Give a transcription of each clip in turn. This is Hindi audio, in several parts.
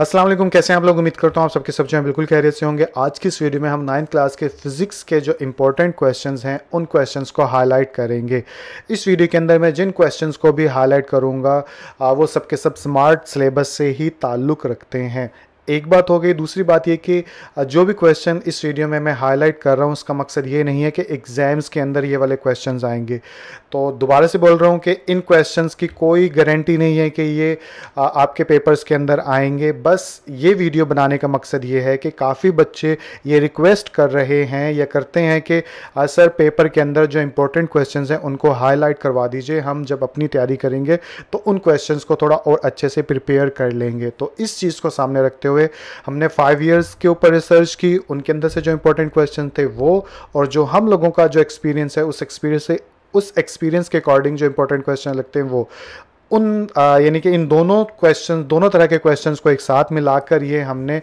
असलम कैसे हैं आप लोग उम्मीद करता हूँ आप सबके सब जो हैं बिल्कुल से होंगे आज की इस वीडियो में हम नाइन्थ क्लास के फिजिक्स के जो इंपॉर्टेंट क्वेश्चंस हैं उन क्वेश्चंस को हाईलाइट करेंगे इस वीडियो के अंदर मैं जिन क्वेश्चंस को भी हाईलाइट करूँगा वो सबके सब स्मार्ट सिलेबस से ही ताल्लुक़ रखते हैं एक बात हो गई दूसरी बात ये कि जो भी क्वेश्चन इस वीडियो में मैं हाईलाइट कर रहा हूँ उसका मकसद ये नहीं है कि एग्ज़ाम्स के अंदर ये वाले क्वेश्चंस आएंगे तो दोबारा से बोल रहा हूँ कि इन क्वेश्चंस की कोई गारंटी नहीं है कि ये आपके पेपर्स के अंदर आएंगे बस ये वीडियो बनाने का मकसद ये है कि काफ़ी बच्चे ये रिक्वेस्ट कर रहे हैं या करते हैं कि सर पेपर के अंदर जो इंपॉर्टेंट क्वेश्चन हैं उनको हाईलाइट करवा दीजिए हम जब अपनी तैयारी करेंगे तो उन क्वेश्चन को थोड़ा और अच्छे से प्रिपेयर कर लेंगे तो इस चीज़ को सामने रखते हुए हुए हमने फाइव ईयर्स के ऊपर रिसर्च की उनके अंदर से जो इंपॉर्टेंट क्वेश्चन थे वो और जो हम लोगों का जो एक्सपीरियंस है उस एक्सपीरियंस से उस एक्सपीरियंस के अकॉर्डिंग जो इंपॉर्टेंट क्वेश्चन लगते हैं वो उन यानी कि इन दोनों क्वेश्चन दोनों तरह के क्वेश्चंस को एक साथ मिलाकर ये हमने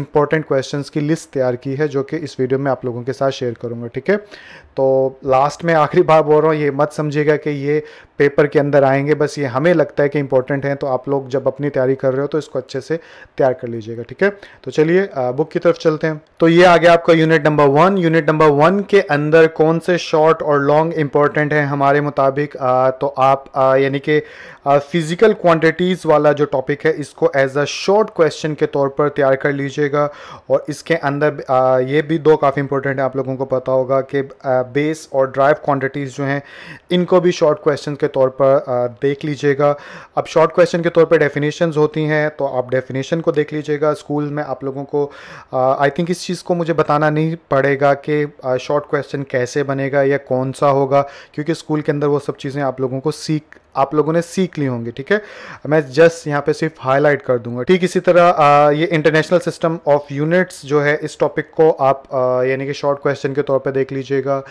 इंपॉर्टेंट क्वेश्चंस की लिस्ट तैयार की है जो कि इस वीडियो में आप लोगों के साथ शेयर करूंगा ठीक है तो लास्ट में आखिरी बार बोल रहा हूँ ये मत समझिएगा कि ये पेपर के अंदर आएंगे बस ये हमें लगता है कि इंपॉर्टेंट हैं तो आप लोग जब अपनी तैयारी कर रहे हो तो इसको अच्छे से तैयार कर लीजिएगा ठीक है तो चलिए बुक की तरफ चलते हैं तो ये आ गया आपका unit number one unit number one के अंदर कौन से शॉर्ट और लॉन्ग इंपॉर्टेंट हैं हमारे मुताबिक आ, तो आप यानी कि फिजिकल क्वान्टिटीज वाला जो टॉपिक है इसको एज अ शॉर्ट क्वेश्चन के तौर पर तैयार कर लीजिएगा और इसके अंदर आ, ये भी दो काफ़ी इंपॉर्टेंट है आप लोगों को पता होगा कि आ, बेस और ड्राइव क्वांटिटीज़ जो हैं इनको भी शॉर्ट क्वेश्चन के तौर पर देख लीजिएगा अब शॉर्ट क्वेश्चन के तौर पर डेफिनेशंस होती हैं तो आप डेफिनेशन को देख लीजिएगा स्कूल में आप लोगों को आई थिंक इस चीज़ को मुझे बताना नहीं पड़ेगा कि शॉर्ट क्वेश्चन कैसे बनेगा या कौन सा होगा क्योंकि स्कूल के अंदर वो सब चीज़ें आप लोगों को सीख आप लोगों ने सीख ली होंगी ठीक है मैं जस्ट यहाँ पे सिर्फ हाईलाइट कर दूंगा ठीक इसी तरह आ, ये इंटरनेशनल सिस्टम ऑफ यूनिट्स जो है इस टॉपिक को आप यानी कि शॉर्ट क्वेश्चन के तौर पे देख लीजिएगा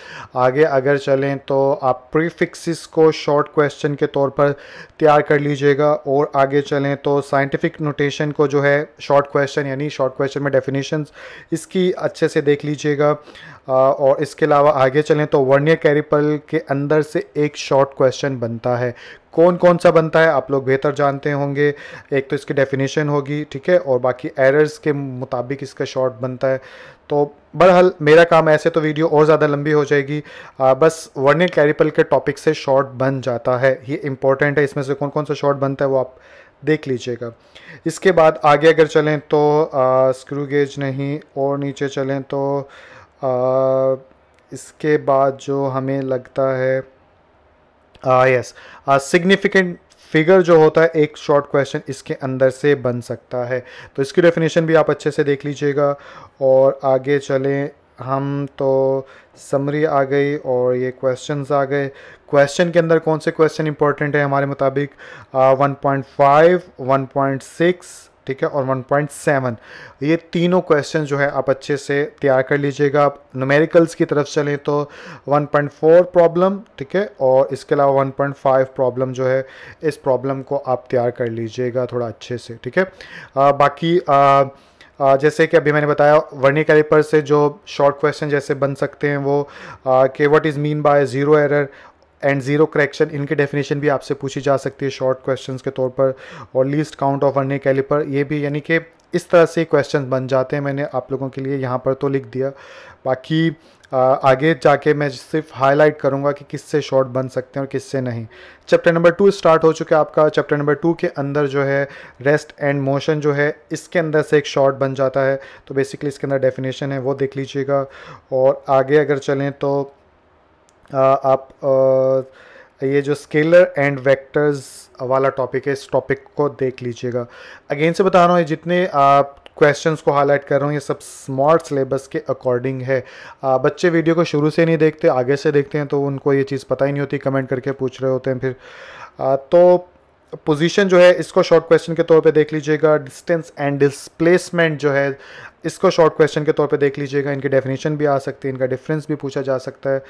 आगे अगर चलें तो आप प्रीफिक्सिस को शॉर्ट क्वेश्चन के तौर पर तैयार कर लीजिएगा और आगे चलें तो साइंटिफिक नोटेशन को जो है शॉर्ट क्वेश्चन यानी शॉर्ट क्वेश्चन में डेफिनेशन इसकी अच्छे से देख लीजिएगा और इसके अलावा आगे चलें तो वर्नियर कैरिपल के अंदर से एक शॉर्ट क्वेश्चन बनता है कौन कौन सा बनता है आप लोग बेहतर जानते होंगे एक तो इसकी डेफिनेशन होगी ठीक है और बाकी एरर्स के मुताबिक इसका शॉर्ट बनता है तो बहरहाल मेरा काम ऐसे तो वीडियो और ज़्यादा लंबी हो जाएगी आ, बस वर्निंग कैरिपल के टॉपिक से शॉर्ट बन जाता है ये इंपॉर्टेंट है इसमें से कौन कौन सा शॉर्ट बनता है वो आप देख लीजिएगा इसके बाद आगे अगर चलें तो स्क्रू गेज नहीं और नीचे चलें तो आ, इसके बाद जो हमें लगता है यस सिग्निफिकेंट फिगर जो होता है एक शॉर्ट क्वेश्चन इसके अंदर से बन सकता है तो इसकी डेफिनेशन भी आप अच्छे से देख लीजिएगा और आगे चलें हम तो समरी आ गई और ये क्वेश्चंस आ गए क्वेश्चन के अंदर कौन से क्वेश्चन इंपॉर्टेंट है हमारे मुताबिक one point five one point six ठीक है और 1.7 ये तीनों क्वेश्चन जो है आप अच्छे से तैयार कर लीजिएगा आप नमेरिकल्स की तरफ चलें तो 1.4 प्रॉब्लम ठीक है और इसके अलावा 1.5 प्रॉब्लम जो है इस प्रॉब्लम को आप तैयार कर लीजिएगा थोड़ा अच्छे से ठीक है बाकी आ, आ, जैसे कि अभी मैंने बताया वर्णी कैलिपर से जो शॉर्ट क्वेश्चन जैसे बन सकते हैं वो आ, के what is mean by zero error and zero correction इनकी डेफिनेशन भी आपसे पूछी जा सकती है शॉर्ट क्वेश्चन के तौर पर और लीस्ट काउंट ऑफ अन्य कैलिपर ये भी यानी कि इस तरह से क्वेश्चन बन जाते हैं मैंने आप लोगों के लिए यहाँ पर तो लिख दिया बाकी आगे जाके मैं सिर्फ हाईलाइट करूँगा कि किससे शॉर्ट बन सकते हैं और किससे नहीं चैप्टर नंबर टू स्टार्ट हो चुका है आपका चैप्टर नंबर टू के अंदर जो है रेस्ट एंड मोशन जो है इसके अंदर से एक शॉर्ट बन जाता है तो बेसिकली इसके अंदर डेफिनेशन है वो देख लीजिएगा और आगे अगर चलें तो आप ये जो स्केलर एंड वेक्टर्स वाला टॉपिक है इस टॉपिक को देख लीजिएगा अगेन से बता रहा हूँ जितने आप क्वेश्चंस को हाईलाइट कर रहा हूँ ये सब स्मार्ट सिलेबस के अकॉर्डिंग है आ, बच्चे वीडियो को शुरू से नहीं देखते आगे से देखते हैं तो उनको ये चीज़ पता ही नहीं होती कमेंट करके पूछ रहे होते हैं फिर आ, तो पोजीशन जो है इसको शॉर्ट क्वेश्चन के तौर पे देख लीजिएगा डिस्टेंस एंड डिस्प्लेसमेंट जो है इसको शॉर्ट क्वेश्चन के तौर पे देख लीजिएगा इनकी डेफिनेशन भी आ सकती है इनका डिफरेंस भी पूछा जा सकता है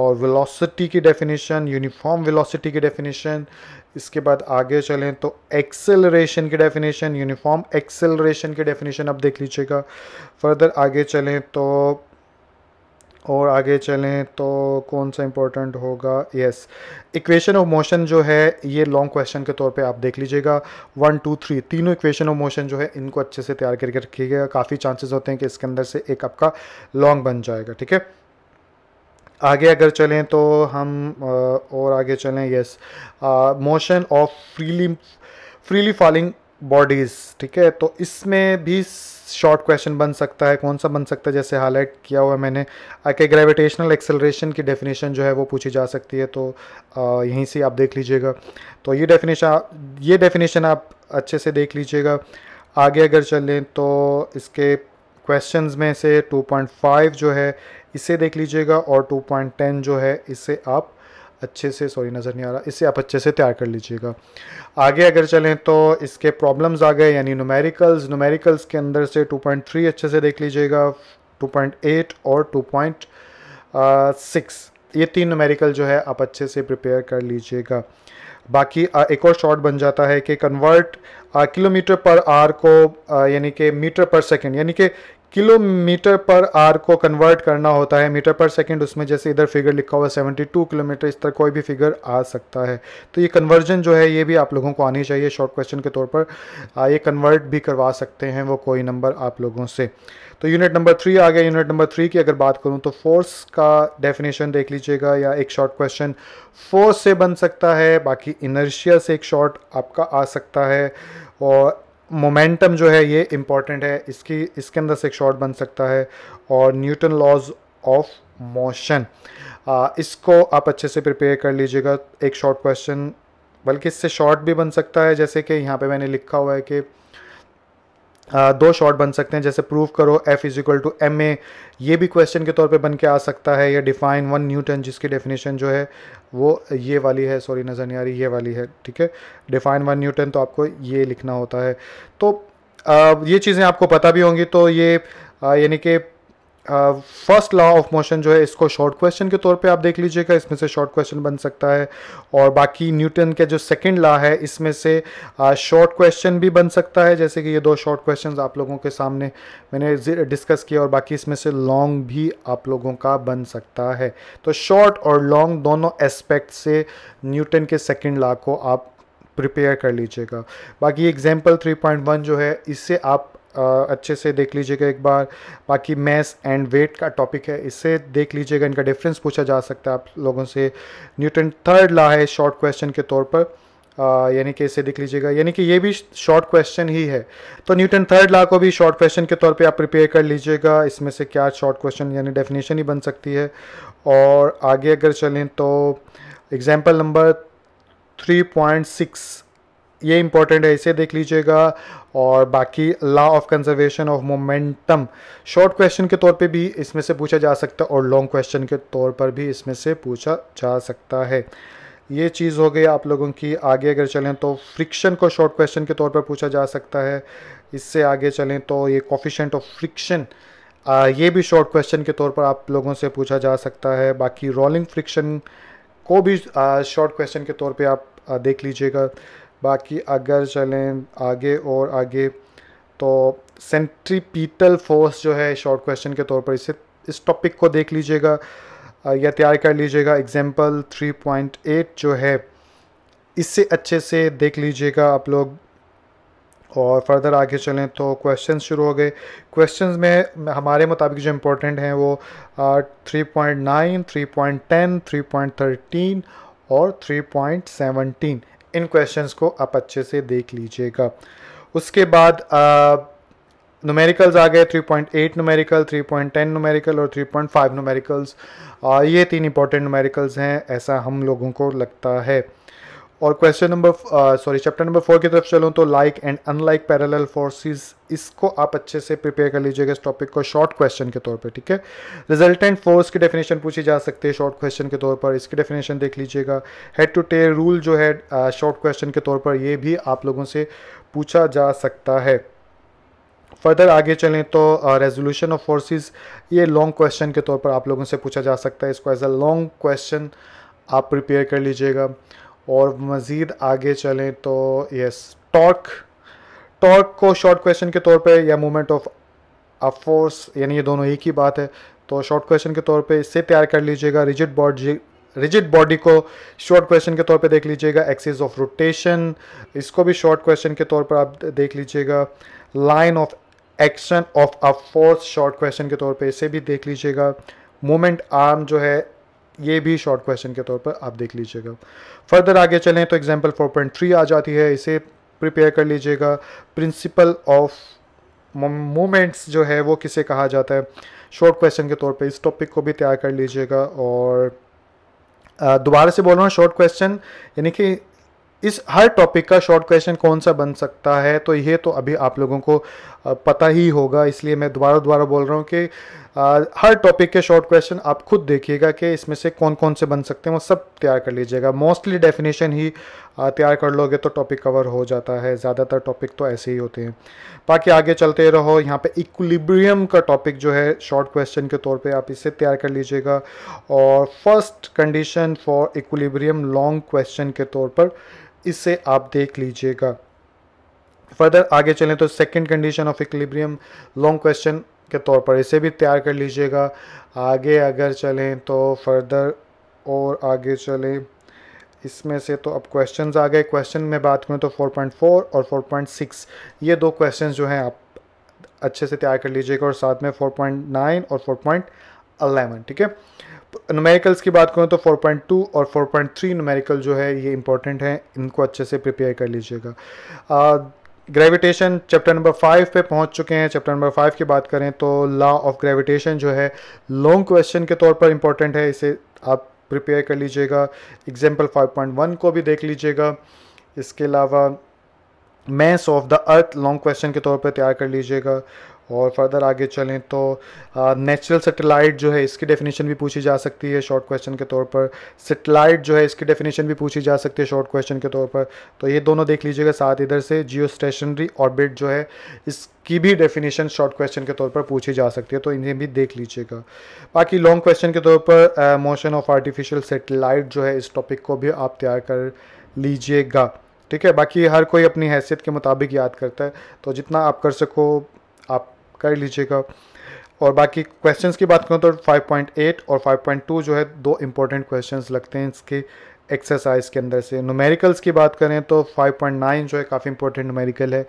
और वेलोसिटी की डेफिनेशन यूनिफॉर्म वेलोसिटी की डेफिनेशन इसके बाद आगे चलें तो एक्सेलरेशन की डेफिनेशन यूनिफॉर्म एक्सेलरेशन की डेफिनेशन अब देख लीजिएगा फर्दर आगे चलें तो और आगे चलें तो कौन सा इंपॉर्टेंट होगा यस इक्वेशन ऑफ मोशन जो है ये लॉन्ग क्वेश्चन के तौर पे आप देख लीजिएगा वन टू थ्री तीनों इक्वेशन ऑफ मोशन जो है इनको अच्छे से तैयार करके रखिएगा काफ़ी चांसेस होते हैं कि इसके अंदर से एक आपका लॉन्ग बन जाएगा ठीक है आगे अगर चलें तो हम और आगे चलें yes motion of freely freely falling bodies ठीक है तो इसमें भी शॉर्ट क्वेश्चन बन सकता है कौन सा बन सकता है जैसे हाईलाइट किया हुआ मैंने आके ग्रेविटेशनल एक्सेलरेशन की डेफिनेशन जो है वो पूछी जा सकती है तो यहीं से आप देख लीजिएगा तो ये डेफिनेशन ये डेफिनेशन आप अच्छे से देख लीजिएगा आगे अगर चलें तो इसके क्वेश्चन में से टू जो है इसे देख लीजिएगा और टू जो है इसे आप अच्छे से सॉरी नज़र नहीं आ रहा इसे आप अच्छे से तैयार कर लीजिएगा आगे अगर चलें तो इसके प्रॉब्लम्स आ गए यानी नुमेरिकल्स नुमेरिकल्स के अंदर से 2.3 अच्छे से देख लीजिएगा 2.8 और 2.6 ये तीन नुमेरिकल जो है आप अच्छे से प्रिपेयर कर लीजिएगा बाकी एक और शॉर्ट बन जाता है कि कन्वर्ट किलोमीटर पर आर को यानी कि मीटर पर सेकंड यानी कि किलोमीटर पर आर को कन्वर्ट करना होता है मीटर पर सेकंड उसमें जैसे इधर फिगर लिखा हुआ है 72 किलोमीटर इस तरह कोई भी फिगर आ सकता है तो ये कन्वर्जन जो है ये भी आप लोगों को आनी चाहिए शॉर्ट क्वेश्चन के तौर पर ये कन्वर्ट भी करवा सकते हैं वो कोई नंबर आप लोगों से तो यूनिट नंबर थ्री आ गया यूनिट नंबर थ्री की अगर बात करूँ तो फोर्स का डेफिनेशन देख लीजिएगा या एक शॉर्ट क्वेश्चन फोर्स से बन सकता है बाकी इनर्शिया से एक शॉर्ट आपका आ सकता है और मोमेंटम जो है ये इम्पॉर्टेंट है इसकी इसके अंदर से एक शॉर्ट बन सकता है और न्यूटन लॉज ऑफ मोशन इसको आप अच्छे से प्रिपेयर कर लीजिएगा एक शॉर्ट क्वेश्चन बल्कि इससे शॉर्ट भी बन सकता है जैसे कि यहाँ पे मैंने लिखा हुआ है कि दो शॉर्ट बन सकते हैं जैसे प्रूव करो F is equal to M A ये भी क्वेश्चन के तौर पे बन के आ सकता है या डिफाइन वन न्यूटन जिसकी डेफिनेशन जो है वो ये वाली है सॉरी नज़र नहीं आ रही ये वाली है ठीक है डिफाइन वन न्यूटन तो आपको ये लिखना होता है तो आ, ये चीज़ें आपको पता भी होंगी तो ये यानी कि फर्स्ट लॉ ऑफ मोशन जो है इसको शॉर्ट क्वेश्चन के तौर पे आप देख लीजिएगा इसमें से शॉर्ट क्वेश्चन बन सकता है और बाकी न्यूटन के जो सेकंड लॉ है इसमें से शॉर्ट uh, क्वेश्चन भी बन सकता है जैसे कि ये दो शॉर्ट क्वेश्चन आप लोगों के सामने मैंने डिस्कस किया और बाकी इसमें से लॉन्ग भी आप लोगों का बन सकता है तो शॉर्ट और लॉन्ग दोनों एस्पेक्ट से न्यूटन के सेकेंड लॉ को आप प्रिपेयर कर लीजिएगा बाकी एग्जाम्पल 3.1 जो है इससे आप अच्छे से देख लीजिएगा एक बार बाकी मैस एंड वेट का टॉपिक है इससे देख लीजिएगा इनका डिफरेंस पूछा जा सकता है आप लोगों से न्यूटन थर्ड ला है शॉर्ट क्वेश्चन के तौर पर यानी कि इसे देख लीजिएगा यानी कि ये भी शॉर्ट क्वेश्चन ही है तो न्यूटन थर्ड ला को भी शॉर्ट क्वेश्चन के तौर पे आप प्रिपेयर कर लीजिएगा इसमें से क्या शॉर्ट क्वेश्चन यानी डेफिनेशन ही बन सकती है और आगे अगर चलें तो example number three point six ये इंपॉर्टेंट है इसे देख लीजिएगा और बाकी law of conservation of momentum short question के तौर पे भी इसमें से पूछा जा सकता है और लॉन्ग क्वेश्चन के तौर पर भी इसमें से पूछा जा सकता है ये चीज़ हो गई आप लोगों की आगे अगर चलें तो फ्रिक्शन को शॉर्ट क्वेश्चन के तौर पर पूछा जा सकता है इससे आगे चलें तो ये कॉफिशेंट ऑफ फ्रिक्शन ये भी शॉर्ट क्वेश्चन के तौर पर आप लोगों से पूछा जा सकता है बाकी रोलिंग फ्रिक्शन को भी शॉर्ट क्वेश्चन के तौर पे आप आ, देख लीजिएगा बाकी अगर चलें आगे और आगे तो सेंट्रीपीटल फोर्स जो है शॉर्ट क्वेश्चन के तौर पर इसे इस टॉपिक को देख लीजिएगा या तैयार कर लीजिएगा एग्जाम्पल 3.8 जो है इससे अच्छे से देख लीजिएगा आप लोग और फर्दर आगे चलें तो क्वेश्चन शुरू हो गए क्वेश्चन में हमारे मुताबिक जो इम्पोर्टेंट हैं वो three point nine three point ten three point thirteen और थ्री पॉइंट सेवनटीन इन क्वेश्चंस को आप अच्छे से देख लीजिएगा उसके बाद नुमेरिकल्स आ गए 3.8 नुमेरिकल 3.10 नुमेरिकल और 3.5 नुमेरिकल्स ये तीन इंपॉर्टेंट नुमेरिकल्स हैं ऐसा हम लोगों को लगता है और question number sorry chapter number four की तरफ चलो तो like and unlike parallel forces इसको आप अच्छे से प्रिपेयर कर लीजिएगा इस टॉपिक को शॉर्ट क्वेश्चन के तौर पे ठीक है रिजल्टेंट फोर्स की डेफिनेशन पूछी जा सकती है शॉर्ट क्वेश्चन के तौर पर इसकी डेफिनेशन देख लीजिएगा हेड टू टेल रूल जो है शॉर्ट uh, क्वेश्चन के तौर पर ये भी आप लोगों से पूछा जा सकता है फर्दर आगे चलें तो रेजोल्यूशन ऑफ फोर्सेज ये लॉन्ग क्वेश्चन के तौर पर आप लोगों से पूछा जा सकता है इसको एज अ लॉन्ग क्वेश्चन आप प्रिपेयर कर लीजिएगा और मज़ीद आगे चलें तो यस टॉर्क टॉर्क को शॉर्ट क्वेश्चन के तौर पे या मोमेंट ऑफ अफोर्स यानी ये दोनों एक ही बात है तो शॉर्ट क्वेश्चन के तौर पे इससे तैयार कर लीजिएगा रिजिड बॉडी रिजिड बॉडी को शॉर्ट क्वेश्चन के तौर पे देख लीजिएगा एक्सिस ऑफ रोटेशन इसको भी शॉर्ट क्वेश्चन के तौर पर आप देख लीजिएगा line of action of a force short question के तौर पर इसे भी देख लीजिएगा मोमेंट आर्म जो है ये भी शॉर्ट क्वेश्चन के तौर पर आप देख लीजिएगा फर्दर आगे चलें तो एग्जाम्पल 4.3 आ जाती है इसे प्रिपेयर कर लीजिएगा प्रिंसिपल ऑफ मोमेंट्स जो है वो किसे कहा जाता है शॉर्ट क्वेश्चन के तौर पर इस टॉपिक को भी तैयार कर लीजिएगा और दोबारा से बोल रहा हूँ शॉर्ट क्वेश्चन यानी कि इस हर टॉपिक का शॉर्ट क्वेश्चन कौन सा बन सकता है तो ये तो अभी आप लोगों को पता ही होगा इसलिए मैं दोबारा दोबारा बोल रहा हूँ कि हर टॉपिक के शॉर्ट क्वेश्चन आप खुद देखिएगा कि इसमें से कौन कौन से बन सकते हैं वो सब तैयार कर लीजिएगा मोस्टली डेफिनेशन ही तैयार कर लोगे तो टॉपिक कवर हो जाता है ज़्यादातर टॉपिक तो ऐसे ही होते हैं बाकी आगे चलते रहो यहाँ पे इक्विलिब्रियम का टॉपिक जो है शॉर्ट क्वेश्चन के तौर पे आप इसे तैयार कर लीजिएगा और first condition for equilibrium long question के तौर पर इसे आप देख लीजिएगा फर्दर आगे चलें तो second condition of equilibrium long question के तौर पर इसे भी तैयार कर लीजिएगा आगे अगर चलें तो फर्दर और आगे चलें इसमें से तो अब क्वेश्चन आ गए क्वेश्चन में बात करें तो 4.4 और 4.6 ये दो क्वेश्चन जो हैं आप अच्छे से तैयार कर लीजिएगा और साथ में 4.9 और 4.11 ठीक है नुमेरिकल्स की बात करें तो 4.2 और 4.3 नुमेरिकल जो है ये इंपॉर्टेंट हैं इनको अच्छे से प्रिपेयर कर लीजिएगा ग्रेविटेशन चैप्टर नंबर फाइव पे पहुंच चुके हैं चैप्टर नंबर फाइव की बात करें तो लॉ ऑफ ग्रेविटेशन जो है लॉन्ग क्वेश्चन के तौर पर इंपॉर्टेंट है इसे आप प्रिपेयर कर लीजिएगा एग्जाम्पल 5.1 को भी देख लीजिएगा इसके अलावा mass of the earth long question के तौर पर तैयार कर लीजिएगा और फर्दर आगे चलें तो नेचुरल सेटेलाइट जो है इसकी डेफिनेशन भी पूछी जा सकती है शॉर्ट क्वेश्चन के तौर पर सेटेलाइट जो है इसकी डेफिनेशन भी पूछी जा सकती है शॉर्ट क्वेश्चन के तौर पर तो ये दोनों देख लीजिएगा साथ इधर से जियो स्टेशनरी ऑर्बिट जो है इसकी भी डेफिनेशन शॉर्ट क्वेश्चन के तौर पर पूछी जा सकती है तो इन्हें भी देख लीजिएगा बाकी लॉन्ग क्वेश्चन के तौर पर मोशन ऑफ आर्टिफिशियल सेटेलाइट जो है इस टॉपिक को भी आप तैयार कर लीजिएगा ठीक है बाकी हर कोई अपनी हैसियत के मुताबिक याद करता है तो जितना आप कर सको कर लीजिएगा और बाकी क्वेश्चंस की बात करूँ तो 5.8 और 5.2 जो है दो इम्पोर्टेंट क्वेश्चंस लगते हैं इसके एक्सरसाइज के अंदर से नुमेरिकल्स की बात करें तो 5.9 जो है काफ़ी इंपॉर्टेंट नुमेरिकल है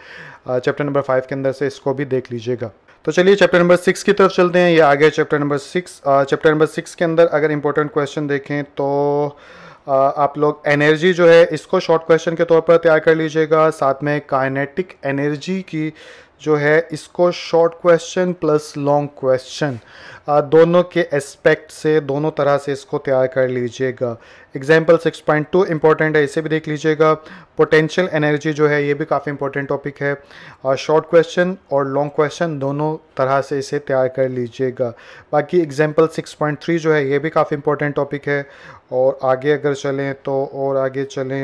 चैप्टर नंबर फाइव के अंदर से इसको भी देख लीजिएगा तो चलिए चैप्टर नंबर सिक्स की तरफ चलते हैं ये आगे chapter number six chapter number six के अंदर अगर इंपॉर्टेंट क्वेश्चन देखें तो आ, आप लोग एनर्जी जो है इसको शॉर्ट क्वेश्चन के तौर पर तैयार कर लीजिएगा साथ में काइनेटिक एनर्जी की जो है इसको short question plus long question दोनों के एस्पेक्ट से दोनों तरह से इसको तैयार कर लीजिएगा एग्जाम्पल 6.2 इंपॉर्टेंट है इसे भी देख लीजिएगा पोटेंशियल एनर्जी जो है ये भी काफ़ी इंपॉर्टेंट टॉपिक है शॉर्ट क्वेश्चन और लॉन्ग क्वेश्चन दोनों तरह से इसे तैयार कर लीजिएगा बाकी एग्जाम्पल 6.3 जो है ये भी काफ़ी इंपॉर्टेंट टॉपिक है और आगे अगर चलें तो और आगे चलें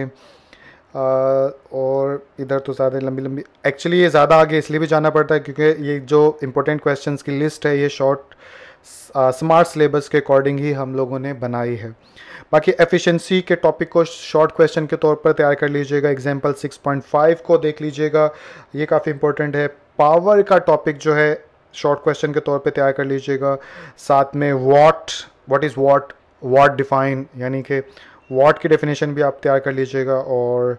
और इधर तो ज़्यादा लंबी लंबी एक्चुअली ये ज़्यादा आगे इसलिए भी जाना पड़ता है क्योंकि ये जो इम्पोर्टेंट क्वेश्चन की लिस्ट है ये शॉर्ट स्मार्ट सिलेबस के अकॉर्डिंग ही हम लोगों ने बनाई है बाकी एफिशिएंसी के टॉपिक को शॉर्ट क्वेश्चन के तौर पर तैयार कर लीजिएगा एग्जाम्पल 6.5 को देख लीजिएगा ये काफ़ी इंपॉर्टेंट है पावर का टॉपिक जो है शॉर्ट क्वेश्चन के तौर पर तैयार कर लीजिएगा साथ में what what is watt watt define यानी कि वाट की डेफिनेशन भी आप तैयार कर लीजिएगा और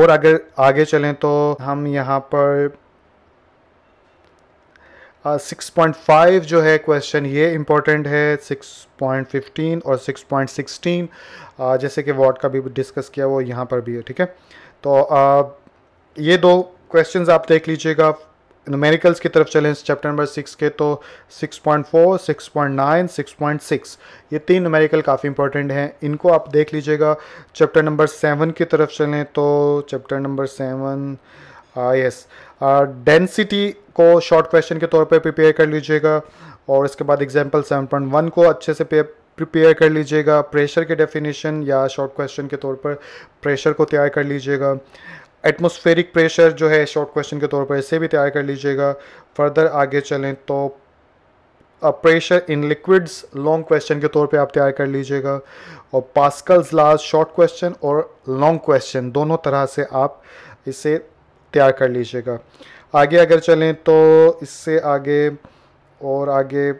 और अगर आगे चलें तो हम यहाँ पर सिक्स पॉइंट फाइव जो है क्वेश्चन ये इम्पोर्टेंट है सिक्स पॉइंट फिफ्टीन और सिक्स पॉइंट सिक्सटीन जैसे कि वाट का भी डिस्कस किया वो यहाँ पर भी है ठीक है तो uh, ये दो क्वेश्चंस आप देख लीजिएगा न्यूमेरिकल्स की तरफ चलें चैप्टर नंबर सिक्स के तो 6.4, 6.9, 6.6 ये तीन न्यूमेरिकल काफ़ी इंपॉर्टेंट हैं इनको आप देख लीजिएगा चैप्टर नंबर सेवन की तरफ चलें तो chapter number seven yes density को शॉर्ट क्वेश्चन के तौर पे प्रिपेयर कर लीजिएगा और इसके बाद एग्जाम्पल 7.1 को अच्छे से प्रिपेयर कर लीजिएगा प्रेशर के डेफिनेशन या शॉर्ट क्वेश्चन के तौर पर प्रेशर को तैयार कर लीजिएगा एटमोस्फेरिक प्रेशर जो है शॉर्ट क्वेश्चन के तौर पर इसे भी तैयार कर लीजिएगा फर्दर आगे चलें तो pressure in liquids long question के तौर पे आप तैयार कर लीजिएगा और पास्कल्स लाज शॉर्ट क्वेश्चन और लॉन्ग क्वेश्चन दोनों तरह से आप इसे तैयार कर लीजिएगा आगे अगर चलें तो इससे आगे और आगे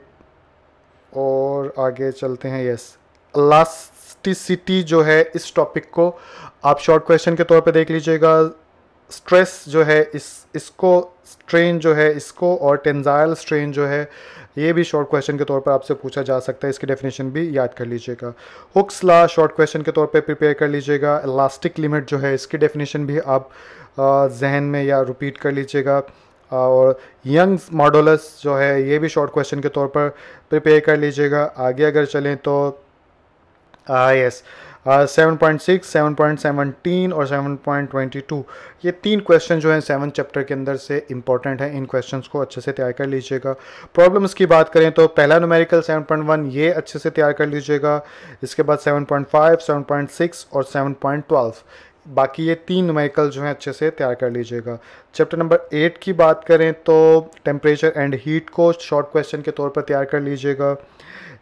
और आगे चलते हैं यस लास्ट इलास्टिसिटी जो है इस टॉपिक को आप शॉर्ट क्वेश्चन के तौर पे देख लीजिएगा स्ट्रेस जो है इस इसको स्ट्रेन जो है इसको और टेंजाइल स्ट्रेन जो है ये भी शॉर्ट क्वेश्चन के तौर पर आपसे पूछा जा सकता है इसकी डेफिनेशन भी याद कर लीजिएगा हुक्स ला शॉर्ट क्वेश्चन के तौर पे प्रिपेयर कर लीजिएगा इलास्टिक लिमिट जो है इसकी डेफिनेशन भी आप जहन में या रिपीट कर लीजिएगा और यंग्स मॉडोलस जो है ये भी शॉर्ट क्वेश्चन के तौर पर प्रिपेयर कर लीजिएगा आगे अगर चलें तो yes seven point six seven point seventeen और सेवन पॉइंट ट्वेंटी टू ये तीन क्वेश्चन जो हैं सेवन चैप्टर के अंदर से इंपॉर्टेंट हैं इन क्वेश्चंस को अच्छे से तैयार कर लीजिएगा प्रॉब्लम्स की बात करें तो पहला न्यूमेरिकल सेवन पॉइंट वन ये अच्छे से तैयार कर लीजिएगा इसके बाद seven point five seven point six और सेवन पॉइंट ट्वेल्व बाकी ये तीन नुमेरिकल जो हैं अच्छे से तैयार कर लीजिएगा चैप्टर नंबर एट की बात करें तो टेम्परेचर एंड हीट को शॉर्ट क्वेश्चन के तौर पर तैयार कर लीजिएगा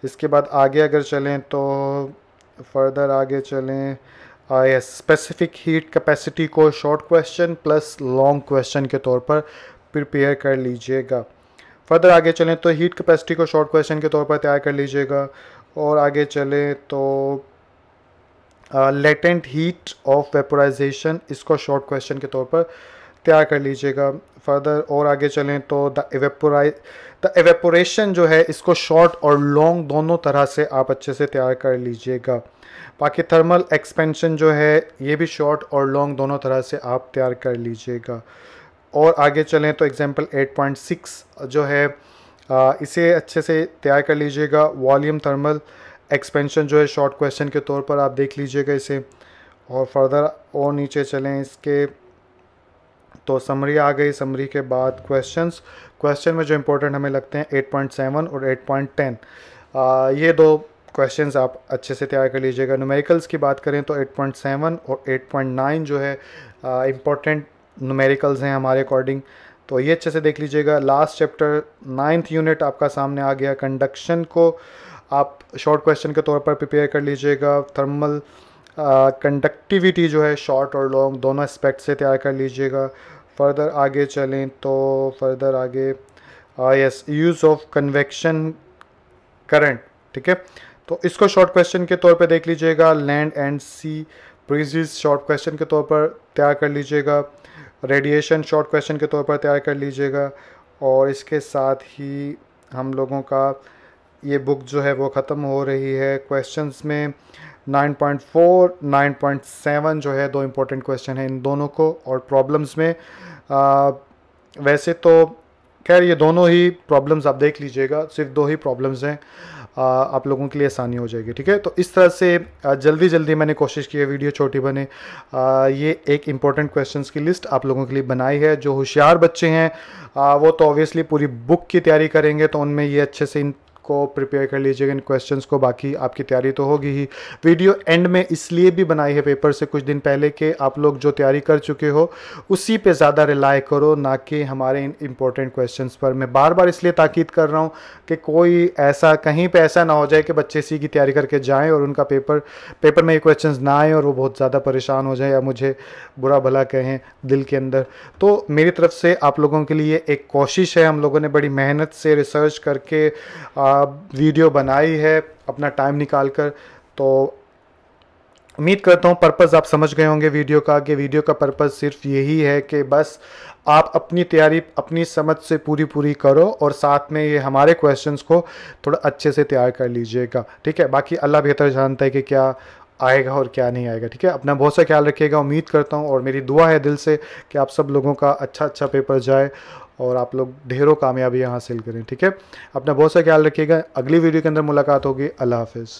इसके बाद आगे अगर चलें तो फर्दर आगे चलें यस स्पेसिफिक हीट कैपेसिटी को short question plus long question के तौर पर प्रिपेयर कर लीजिएगा फर्दर आगे चलें तो हीट कैपेसिटी को शॉर्ट क्वेश्चन के तौर पर तैयार कर लीजिएगा और आगे चलें तो लेटेंट हीट ऑफ वेपोराइजेशन इसको शॉर्ट क्वेश्चन के तौर पर तैयार कर लीजिएगा फर्दर और आगे चलें तो द एवेपोराइज द एवेपोरेशन जो है इसको शॉर्ट और लॉन्ग दोनों तरह से आप अच्छे से तैयार कर लीजिएगा बाकी थर्मल एक्सपेंशन जो है ये भी शॉर्ट और लॉन्ग दोनों तरह से आप तैयार कर लीजिएगा और आगे चलें तो एग्जांपल 8.6 जो है आ, इसे अच्छे से तैयार कर लीजिएगा वॉल्यूम थर्मल एक्सपेंशन जो है शॉर्ट क्वेश्चन के तौर पर आप देख लीजिएगा इसे और फर्दर और नीचे चलें इसके तो समरी आ गई समरी के बाद क्वेश्चंस क्वेश्चन में जो इम्पोर्टेंट हमें लगते हैं 8.7 और 8.10 ये दो क्वेश्चंस आप अच्छे से तैयार कर लीजिएगा नुमेरिकल्स की बात करें तो 8.7 और 8.9 जो है इम्पोर्टेंट नुमेरिकल्स हैं हमारे अकॉर्डिंग तो ये अच्छे से देख लीजिएगा लास्ट चैप्टर नाइन्थ यूनिट आपका सामने आ गया कंडक्शन को आप शॉर्ट क्वेश्चन के तौर पर प्रिपेयर कर लीजिएगा थर्मल कंडक्टिविटी uh, जो है शॉर्ट और लॉन्ग दोनों एस्पेक्ट से तैयार कर लीजिएगा फर्दर आगे चलें तो फर्दर आगे yes use of convection current ठीक है तो इसको शॉर्ट क्वेश्चन के तौर पे देख लीजिएगा land and sea breezes short question के तौर पर तैयार कर लीजिएगा रेडिएशन शॉर्ट क्वेश्चन के तौर पर तैयार कर लीजिएगा और इसके साथ ही हम लोगों का ये बुक जो है वो ख़त्म हो रही है क्वेश्चंस में 9.4 9.7 जो है दो इम्पोर्टेंट क्वेश्चन है इन दोनों को और प्रॉब्लम्स में आ, वैसे तो खैर ये दोनों ही प्रॉब्लम्स आप देख लीजिएगा सिर्फ दो ही प्रॉब्लम्स हैं आप लोगों के लिए आसानी हो जाएगी ठीक है तो इस तरह से जल्दी जल्दी मैंने कोशिश की है वीडियो छोटी बने ये एक इम्पॉर्टेंट क्वेश्चंस की लिस्ट आप लोगों के लिए बनाई है जो होशियार बच्चे हैं वो तो ऑब्वियसली पूरी बुक की तैयारी करेंगे तो उनमें ये अच्छे से इन को प्रिपेयर कर लीजिएगा इन क्वेश्चंस को बाकी आपकी तैयारी तो होगी ही वीडियो एंड में इसलिए भी बनाई है पेपर से कुछ दिन पहले कि आप लोग जो तैयारी कर चुके हो उसी पे ज़्यादा रिलाई करो ना कि हमारे इन इंपॉर्टेंट क्वेश्चन पर मैं बार बार इसलिए ताकीद कर रहा हूँ कि कोई ऐसा कहीं पर ऐसा ना हो जाए कि बच्चे इसी की तैयारी करके जाएँ और उनका पेपर पेपर में ये क्वेश्चन ना आएँ और वो बहुत ज़्यादा परेशान हो जाए या मुझे बुरा भला कहें दिल के अंदर तो मेरी तरफ से आप लोगों के लिए एक कोशिश है हम लोगों ने बड़ी मेहनत से रिसर्च करके आ, वीडियो बनाई है अपना टाइम निकाल कर तो उम्मीद करता हूँ पर्पज़ आप समझ गए होंगे वीडियो का कि वीडियो का पर्पज़ सिर्फ यही है कि बस आप अपनी तैयारी अपनी समझ से पूरी पूरी करो और साथ में ये हमारे क्वेश्चंस को थोड़ा अच्छे से तैयार कर लीजिएगा ठीक है बाकी अल्लाह बेहतर जानता है कि क्या आएगा और क्या नहीं आएगा ठीक है अपना बहुत सा ख्याल रखिएगा उम्मीद करता हूँ और मेरी दुआ है दिल से कि आप सब लोगों का अच्छा अच्छा पेपर जाए और आप लोग ढेरों कामयाबी हासिल करें ठीक है अपना बहुत सा ख्याल रखिएगा अगली वीडियो के अंदर मुलाकात होगी अल्लाह हाफिज़